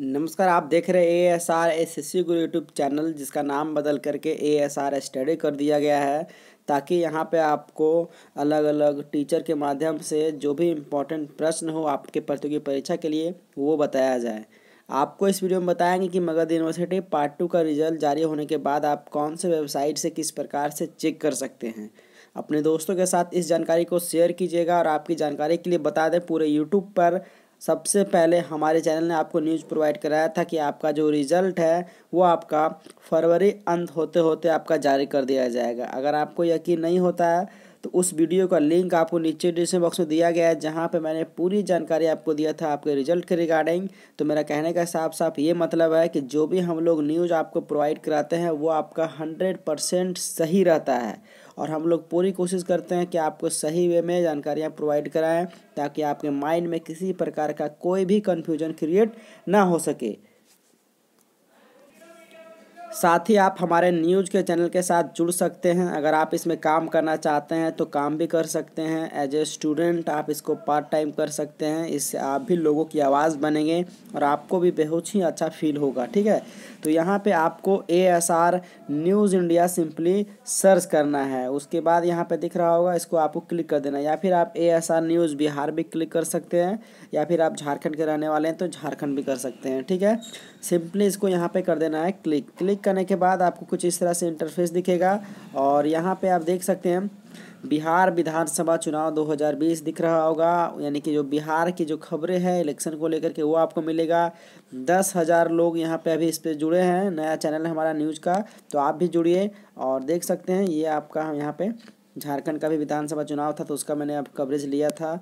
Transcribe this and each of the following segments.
नमस्कार आप देख रहे हैं A S R S S C Guru YouTube channel जिसका नाम बदल करके ए एस आर स्टडी कर दिया गया है ताकि यहाँ पे आपको अलग अलग टीचर के माध्यम से जो भी इम्पोर्टेंट प्रश्न हो आपके प्रतियोगी परीक्षा के लिए वो बताया जाए आपको इस वीडियो में बताएंगे कि मगध यूनिवर्सिटी पार्ट टू का रिजल्ट जारी होने के बाद आप कौन से वेबसाइट से किस प्रकार से चेक कर सकते हैं अपने दोस्तों के साथ इस जानकारी को शेयर कीजिएगा और आपकी जानकारी के लिए बता दें पूरे यूट्यूब पर सबसे पहले हमारे चैनल ने आपको न्यूज़ प्रोवाइड कराया था कि आपका जो रिज़ल्ट है वो आपका फरवरी अंत होते होते आपका जारी कर दिया जाएगा अगर आपको यकीन नहीं होता है तो उस वीडियो का लिंक आपको नीचे डिस्क्रिप्शन बॉक्स में दिया गया है जहाँ पे मैंने पूरी जानकारी आपको दिया था आपके रिजल्ट के रिगार्डिंग तो मेरा कहने का साफ साफ ये मतलब है कि जो भी हम लोग न्यूज़ आपको प्रोवाइड कराते हैं वो आपका हंड्रेड परसेंट सही रहता है और हम लोग पूरी कोशिश करते हैं कि आपको सही वे में जानकारियाँ प्रोवाइड कराएँ ताकि आपके माइंड में किसी प्रकार का कोई भी कन्फ्यूजन क्रिएट ना हो सके साथ ही आप हमारे न्यूज के चैनल के साथ जुड़ सकते हैं अगर आप इसमें काम करना चाहते हैं तो काम भी कर सकते हैं एज ए स्टूडेंट आप इसको पार्ट टाइम कर सकते हैं इससे आप भी लोगों की आवाज़ बनेंगे और आपको भी बेहद ही अच्छा फील होगा ठीक है तो यहाँ पे आपको A S R News India simply search करना है उसके बाद यहाँ पे दिख रहा होगा इसको आपको क्लिक कर देना या फिर आप A S R News Bihar भी क्लिक कर सकते हैं या फिर आप झारखंड के रहने वाले हैं तो झारखंड भी कर सकते हैं ठीक है सिंपली इसको यहाँ पे कर देना है क्लिक क्लिक क्लिक करने के बाद आपको कुछ इस तरह से इंटरफेस दिखेगा और यहाँ पे आप देख सकते हैं बिहार विधानसभा चुनाव 2020 दिख रहा होगा यानी कि जो बिहार की जो खबरें हैं इलेक्शन को लेकर के वो आपको मिलेगा दस हज़ार लोग यहाँ पे अभी इस पर जुड़े हैं नया चैनल है हमारा न्यूज़ का तो आप भी जुड़िए और देख सकते हैं ये आपका हम यहाँ पे झारखंड का भी विधानसभा चुनाव था तो उसका मैंने अब कवरेज लिया था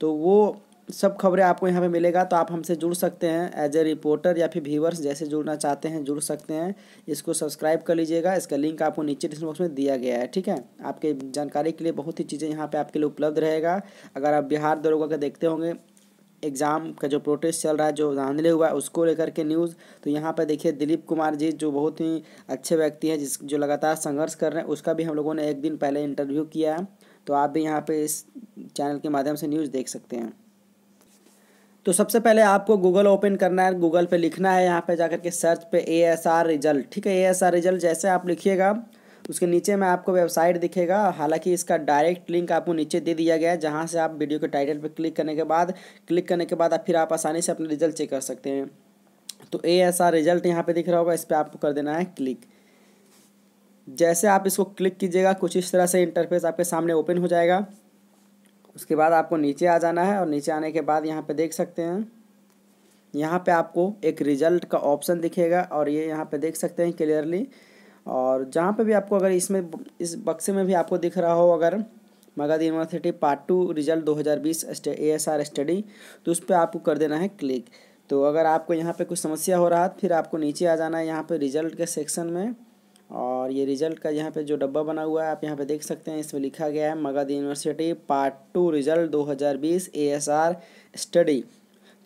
तो वो सब खबरें आपको यहाँ पे मिलेगा तो आप हमसे जुड़ सकते हैं एज ए रिपोर्टर या फिर व्यूवर्स जैसे जुड़ना चाहते हैं जुड़ सकते हैं इसको सब्सक्राइब कर लीजिएगा इसका लिंक आपको नीचे डिस्क्रिप्शन बॉक्स में दिया गया है ठीक है आपके जानकारी के लिए बहुत ही चीज़ें यहाँ पे आपके लिए उपलब्ध रहेगा अगर आप बिहार दरोगा का देखते होंगे एग्ज़ाम का जो प्रोटेस्ट चल रहा है जो धांधले हुआ है उसको लेकर के न्यूज़ तो यहाँ पर देखिए दिलीप कुमार जी जो बहुत ही अच्छे व्यक्ति हैं जिस जो लगातार संघर्ष कर रहे हैं उसका भी हम लोगों ने एक दिन पहले इंटरव्यू किया है तो आप भी यहाँ पे इस चैनल के माध्यम से न्यूज़ देख सकते हैं तो सबसे पहले आपको गूगल ओपन करना है गूगल पे लिखना है यहाँ पे जाकर के सर्च पे ए एस आर रिजल्ट ठीक है ए एस आर रिजल्ट जैसे आप लिखिएगा उसके नीचे में आपको वेबसाइट दिखेगा हालांकि इसका डायरेक्ट लिंक आपको नीचे दे दिया गया है जहाँ से आप वीडियो के टाइटल पर क्लिक करने के बाद क्लिक करने के बाद आप फिर आप आसानी से अपने रिजल्ट चेक कर सकते हैं तो ए एस आर रिजल्ट यहाँ पर दिख रहा होगा इस पर आपको कर देना है क्लिक जैसे आप इसको क्लिक कीजिएगा कुछ इस तरह से इंटरफेस आपके सामने ओपन हो जाएगा उसके बाद आपको नीचे आ जाना है और नीचे आने के बाद यहाँ पे देख सकते हैं यहाँ पे आपको एक रिजल्ट का ऑप्शन दिखेगा और ये यहाँ पे देख सकते हैं क्लियरली और जहाँ पे भी आपको अगर इसमें इस बक्से में भी आपको दिख रहा हो अगर Magadh University part two result दो ए एस आर स्टडी तो उस पर आपको कर देना है क्लिक तो अगर आपको यहाँ पर कुछ समस्या हो रहा है फिर आपको नीचे आ जाना है यहाँ पर रिजल्ट के सेक्शन में और ये रिजल्ट का यहाँ पे जो डब्बा बना हुआ है आप यहाँ पे देख सकते हैं इसमें लिखा गया है Magadh University part two result 2020 ASR study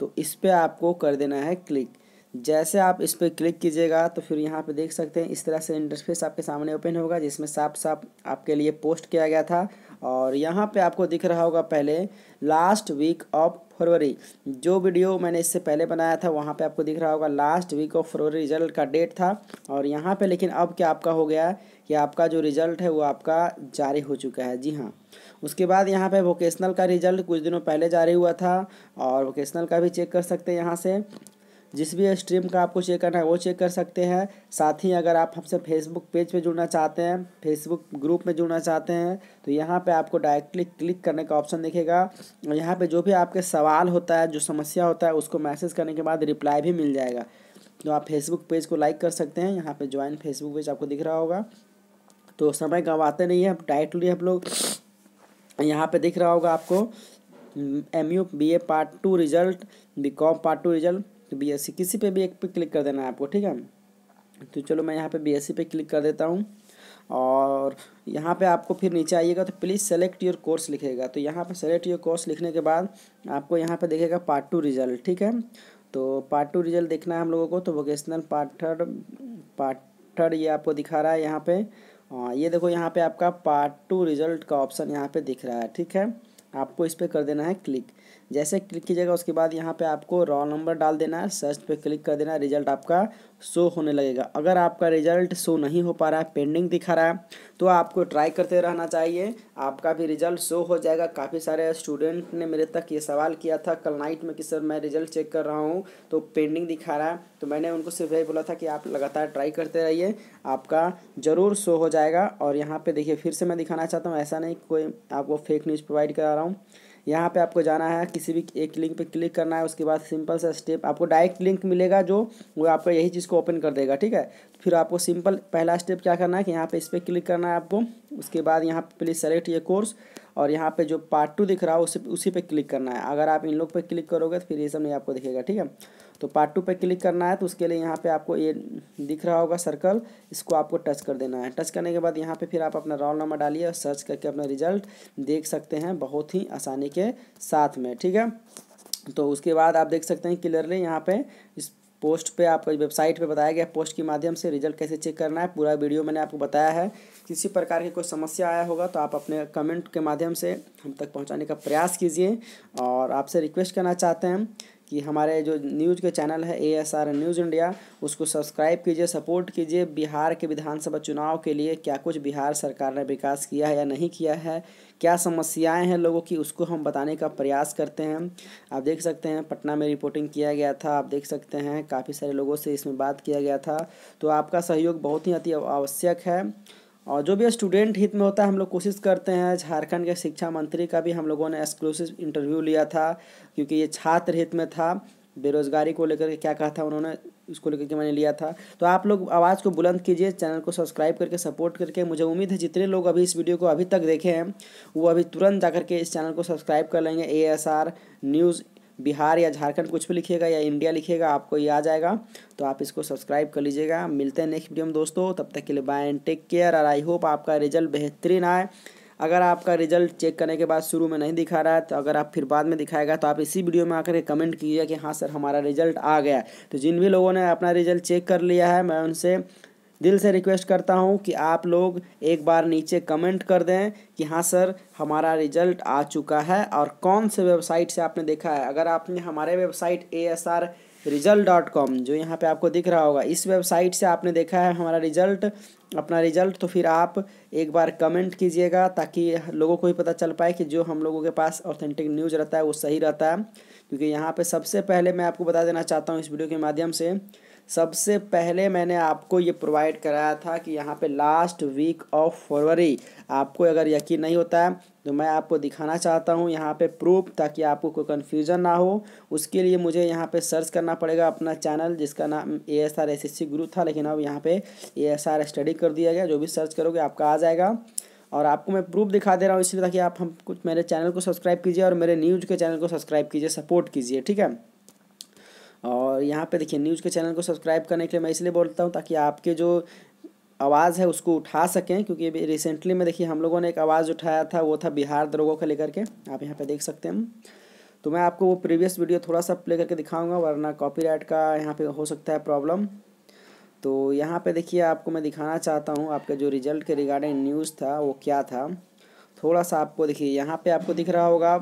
तो इस पर आपको कर देना है क्लिक जैसे आप इस पर क्लिक कीजिएगा तो फिर यहाँ पे देख सकते हैं इस तरह से इंटरफेस आपके सामने ओपन होगा जिसमें साफ साफ आपके लिए पोस्ट किया गया था और यहाँ पे आपको दिख रहा होगा पहले लास्ट वीक ऑफ फरवरी जो वीडियो मैंने इससे पहले बनाया था वहाँ पे आपको दिख रहा होगा last week of February result का डेट था और यहाँ पे लेकिन अब क्या आपका हो गया कि आपका जो रिजल्ट है वो आपका जारी हो चुका है जी हाँ उसके बाद यहाँ पे वोकेशनल का रिजल्ट कुछ दिनों पहले जारी हुआ था और वोकेशनल का भी चेक कर सकते हैं यहाँ से जिस भी स्ट्रीम का आपको चेक करना है वो चेक कर सकते हैं साथ ही अगर आप हमसे फेसबुक पेज पे जुड़ना चाहते हैं फेसबुक ग्रुप में जुड़ना चाहते हैं तो यहाँ पे आपको डायरेक्टली क्लिक करने का ऑप्शन दिखेगा और यहाँ पे जो भी आपके सवाल होता है जो समस्या होता है उसको मैसेज करने के बाद रिप्लाई भी मिल जाएगा तो आप फेसबुक पेज को लाइक कर सकते हैं यहाँ पर ज्वाइन फेसबुक पेज आपको दिख रहा होगा तो समय गंवाते नहीं है डायरेक्टली हम लोग यहाँ पे दिख रहा होगा आपको M U B A part two result B com part two result तो बी एस सी किसी पे भी एक पे क्लिक कर देना है आपको ठीक है तो चलो मैं यहाँ पे बी एस सी पे क्लिक कर देता हूँ और यहाँ पे आपको फिर नीचे आइएगा तो प्लीज़ सेलेक्ट योर कोर्स लिखेगा तो यहाँ पे सेलेक्ट योर कोर्स लिखने के बाद आपको यहाँ पे देखेगा पार्ट टू रिजल्ट ठीक है तो पार्ट टू रिजल्ट देखना है हम लोगों को तो vocational part third part third ये आपको दिखा रहा है यहाँ पे आ, हाँ, ये देखो यहाँ पे आपका पार्ट टू रिजल्ट का ऑप्शन यहाँ पे दिख रहा है ठीक है आपको इस पर कर देना है क्लिक जैसे क्लिक कीजिएगा उसके बाद यहाँ पे आपको रॉल नंबर डाल देना है सर्च पे क्लिक कर देना रिजल्ट आपका शो होने लगेगा अगर आपका रिजल्ट शो नहीं हो पा रहा है पेंडिंग दिखा रहा है तो आपको ट्राई करते रहना चाहिए आपका भी रिजल्ट शो हो जाएगा काफ़ी सारे स्टूडेंट ने मेरे तक ये सवाल किया था कल नाइट में कि सर मैं रिजल्ट चेक कर रहा हूँ तो पेंडिंग दिखा रहा है तो मैंने उनको सिर्फ यही बोला था कि आप लगातार ट्राई करते रहिए आपका ज़रूर शो हो जाएगा और यहाँ पर देखिए फिर से मैं दिखाना चाहता हूँ ऐसा नहीं कोई आपको फेक न्यूज़ प्रोवाइड करा रहा हूँ यहाँ पे आपको जाना है किसी भी एक लिंक पे क्लिक करना है उसके बाद सिंपल सा स्टेप आपको डायरेक्ट लिंक मिलेगा जो वो आपका यही चीज़ को ओपन कर देगा ठीक है फिर आपको सिंपल पहला स्टेप क्या करना है कि यहाँ पे इस पर क्लिक करना है आपको उसके बाद यहाँ प्लीज़ सेलेक्ट ये कोर्स और यहाँ पे जो पार्ट टू दिख रहा है उसी उसी पे क्लिक करना है अगर आप इन लोग पे क्लिक करोगे तो फिर ये सब नहीं आपको दिखेगा ठीक है तो पार्ट टू पे क्लिक करना है तो उसके लिए यहाँ पे आपको ये दिख रहा होगा सर्कल इसको आपको टच कर देना है टच करने के बाद यहाँ पे फिर आप अपना रोल नंबर डालिए और सर्च करके अपना रिजल्ट देख सकते हैं बहुत ही आसानी के साथ में ठीक है तो उसके बाद आप देख सकते हैं क्लियरली यहाँ पे इस पोस्ट पे आपको वेबसाइट पे बताया गया पोस्ट के माध्यम से रिजल्ट कैसे चेक करना है पूरा वीडियो मैंने आपको बताया है किसी प्रकार की कोई समस्या आया होगा तो आप अपने कमेंट के माध्यम से हम तक पहुंचाने का प्रयास कीजिए और आपसे रिक्वेस्ट करना चाहते हैं कि हमारे जो न्यूज़ के चैनल है A S R News India उसको सब्सक्राइब कीजिए सपोर्ट कीजिए बिहार के विधानसभा चुनाव के लिए क्या कुछ बिहार सरकार ने विकास किया है या नहीं किया है क्या समस्याएं हैं लोगों की उसको हम बताने का प्रयास करते हैं आप देख सकते हैं पटना में रिपोर्टिंग किया गया था आप देख सकते हैं काफ़ी सारे लोगों से इसमें बात किया गया था तो आपका सहयोग बहुत ही अति आवश्यक है और जो भी स्टूडेंट हित में होता है हम लोग कोशिश करते हैं झारखंड के शिक्षा मंत्री का भी हम लोगों ने एक्सक्लूसिव इंटरव्यू लिया था क्योंकि ये छात्र हित में था बेरोजगारी को लेकर के क्या कहा था उन्होंने इसको लेकर के मैंने लिया था तो आप लोग आवाज़ को बुलंद कीजिए चैनल को सब्सक्राइब करके सपोर्ट करके मुझे उम्मीद है जितने लोग अभी इस वीडियो को अभी तक देखे हैं वो अभी तुरंत जाकर के इस चैनल को सब्सक्राइब कर लेंगे ए न्यूज़ बिहार या झारखंड कुछ भी लिखिएगा या इंडिया लिखिएगा आपको ये आ जाएगा तो आप इसको सब्सक्राइब कर लीजिएगा मिलते हैं नेक्स्ट वीडियो में दोस्तों तब तक के लिए बाय एंड टेक केयर और आई होप आपका रिजल्ट बेहतरीन आए अगर आपका रिजल्ट चेक करने के बाद शुरू में नहीं दिखा रहा है तो अगर आप फिर बाद में दिखाएगा तो आप इसी वीडियो में आकर कमेंट कीजिए कि हाँ सर हमारा रिजल्ट आ गया तो जिन भी लोगों ने अपना रिजल्ट चेक कर लिया है मैं उनसे दिल से रिक्वेस्ट करता हूँ कि आप लोग एक बार नीचे कमेंट कर दें कि हाँ सर हमारा रिजल्ट आ चुका है और कौन से वेबसाइट से आपने देखा है अगर आपने हमारे website A S R result dot com जो यहाँ पे आपको दिख रहा होगा इस वेबसाइट से आपने देखा है हमारा रिजल्ट अपना रिजल्ट तो फिर आप एक बार कमेंट कीजिएगा ताकि लोगों को भी पता चल पाए कि जो हम लोगों के पास ऑथेंटिक न्यूज़ रहता है वो सही रहता है क्योंकि यहाँ पे सबसे पहले मैं आपको बता देना चाहता हूँ इस वीडियो के माध्यम से सबसे पहले मैंने आपको ये प्रोवाइड कराया था कि यहाँ पे लास्ट वीक ऑफ फरवरी आपको अगर यकीन नहीं होता है तो मैं आपको दिखाना चाहता हूँ यहाँ पे प्रूफ ताकि आपको कोई कन्फ्यूज़न ना हो उसके लिए मुझे यहाँ पे सर्च करना पड़ेगा अपना चैनल जिसका नाम A S R S S C Guru था लेकिन अब यहाँ पे ए एस आर स्टडी कर दिया गया जो भी सर्च करोगे आपका आ जाएगा और आपको मैं प्रूफ दिखा दे रहा हूँ इसलिए ताकि आप हम कुछ मेरे चैनल को सब्सक्राइब कीजिए और मेरे न्यूज़ के चैनल को सब्सक्राइब कीजिए सपोर्ट कीजिए ठीक है और यहाँ पे देखिए न्यूज़ के चैनल को सब्सक्राइब करने के लिए मैं इसलिए बोलता हूँ ताकि आपके जो आवाज़ है उसको उठा सकें क्योंकि अभी रिसेंटली में देखिए हम लोगों ने एक आवाज़ उठाया था वो था बिहार दरोगों का लेकर के आप यहाँ पे देख सकते हैं तो मैं आपको वो प्रीवियस वीडियो थोड़ा सा प्ले करके दिखाऊँगा वरना कॉपी का यहाँ पर हो सकता है प्रॉब्लम तो यहाँ पर देखिए आपको मैं दिखाना चाहता हूँ आपके जो रिजल्ट के रिगार्डिंग न्यूज़ था वो क्या था थोड़ा सा आपको देखिए यहाँ पे आपको दिख रहा होगा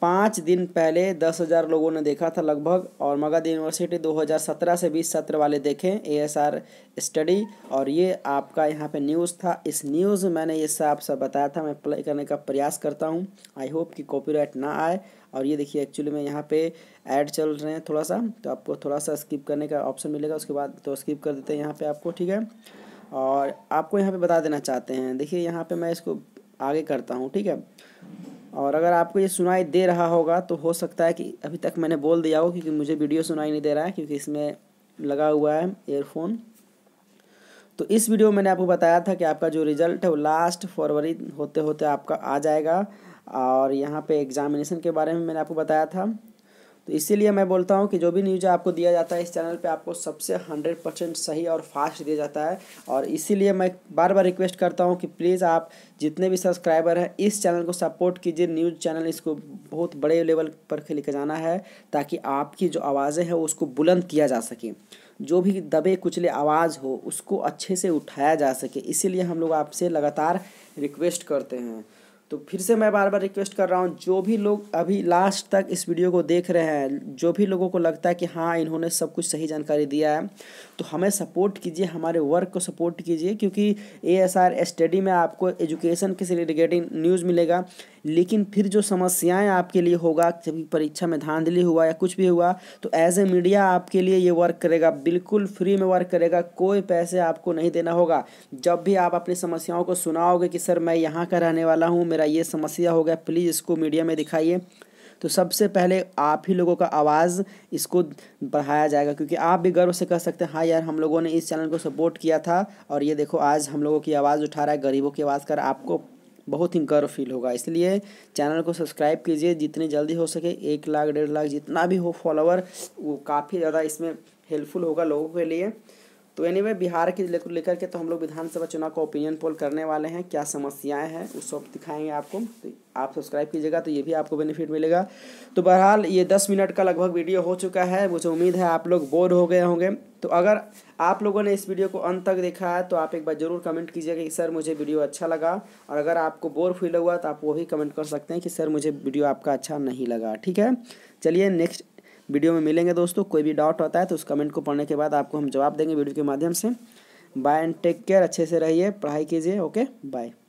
पाँच दिन पहले दस हज़ार लोगों ने देखा था लगभग और मगध यूनिवर्सिटी 2017 से 20 सत्र वाले देखें एएसआर स्टडी और ये आपका यहाँ पे न्यूज़ था इस न्यूज़ मैंने ये सब सब बताया था मैं प्ले करने का प्रयास करता हूँ आई होप कि कॉपीराइट ना आए और ये देखिए एक्चुअली में यहाँ पे ऐड चल रहे हैं थोड़ा सा तो आपको थोड़ा सा स्किप करने का ऑप्शन मिलेगा उसके बाद तो स्किप कर देते हैं यहाँ पर आपको ठीक है और आपको यहाँ पर बता देना चाहते हैं देखिए यहाँ पर मैं इसको आगे करता हूँ ठीक है और अगर आपको ये सुनाई दे रहा होगा तो हो सकता है कि अभी तक मैंने बोल दिया हो क्योंकि मुझे वीडियो सुनाई नहीं दे रहा है क्योंकि इसमें लगा हुआ है एयरफोन तो इस वीडियो में मैंने आपको बताया था कि आपका जो रिज़ल्ट है वो लास्ट फरवरी होते होते आपका आ जाएगा और यहाँ पे एग्ज़ामिनेशन के बारे में मैंने आपको बताया था तो इसीलिए मैं बोलता हूँ कि जो भी न्यूज़ आपको दिया जाता है इस चैनल पे आपको सबसे हंड्रेड परसेंट सही और फास्ट दिया जाता है और इसीलिए मैं बार बार रिक्वेस्ट करता हूँ कि प्लीज़ आप जितने भी सब्सक्राइबर हैं इस चैनल को सपोर्ट कीजिए न्यूज़ चैनल इसको बहुत बड़े लेवल पर लेकर जाना है ताकि आपकी जो आवाज़ें हैं उसको बुलंद किया जा सके जो भी दबे कुचले आवाज़ हो उसको अच्छे से उठाया जा सके इसीलिए हम लोग आपसे लगातार रिक्वेस्ट करते हैं तो फिर से मैं बार बार रिक्वेस्ट कर रहा हूँ जो भी लोग अभी लास्ट तक इस वीडियो को देख रहे हैं जो भी लोगों को लगता है कि हाँ इन्होंने सब कुछ सही जानकारी दिया है तो हमें सपोर्ट कीजिए हमारे वर्क को सपोर्ट कीजिए क्योंकि ए एस आर स्टडी में आपको एजुकेशन के रिलेटेड न्यूज़ मिलेगा लेकिन फिर जो समस्याएं आपके लिए होगा जब परीक्षा में धांधली हुआ या कुछ भी हुआ तो एज ए मीडिया आपके लिए ये वर्क करेगा बिल्कुल फ्री में वर्क करेगा कोई पैसे आपको नहीं देना होगा जब भी आप अपनी समस्याओं को सुनाओगे कि सर मैं यहाँ का रहने वाला हूँ मेरा ये समस्या हो गया प्लीज़ इसको मीडिया में दिखाइए तो सबसे पहले आप ही लोगों का आवाज़ इसको बढ़ाया जाएगा क्योंकि आप भी गर्व से कह सकते हैं हाँ यार हम लोगों ने इस चैनल को सपोर्ट किया था और ये देखो आज हम लोगों की आवाज़ उठा रहा है गरीबों की आवाज़ कर आपको बहुत ही गर्व फील होगा इसलिए चैनल को सब्सक्राइब कीजिए जितनी जल्दी हो सके एक लाख डेढ़ लाख जितना भी हो फॉलोवर वो काफ़ी ज़्यादा इसमें हेल्पफुल होगा लोगों के लिए तो एनी anyway, बिहार के लेकर के तो हम लोग विधानसभा चुनाव का ओपिनियन पोल करने वाले हैं क्या समस्याएं हैं उस सब दिखाएंगे आपको तो आप सब्सक्राइब कीजिएगा तो ये भी आपको बेनिफिट मिलेगा तो बहरहाल ये दस मिनट का लगभग वीडियो हो चुका है मुझे उम्मीद है आप लोग बोर हो गए होंगे तो अगर आप लोगों ने इस वीडियो को अंत तक देखा है तो आप एक बार ज़रूर कमेंट कीजिएगा कि सर मुझे वीडियो अच्छा लगा और अगर आपको बोर फील हुआ तो आप वो भी कमेंट कर सकते हैं कि सर मुझे वीडियो आपका अच्छा नहीं लगा ठीक है चलिए नेक्स्ट वीडियो में मिलेंगे दोस्तों कोई भी डाउट होता है तो उस कमेंट को पढ़ने के बाद आपको हम जवाब देंगे वीडियो के माध्यम से बाय एंड टेक केयर अच्छे से रहिए पढ़ाई कीजिए ओके बाय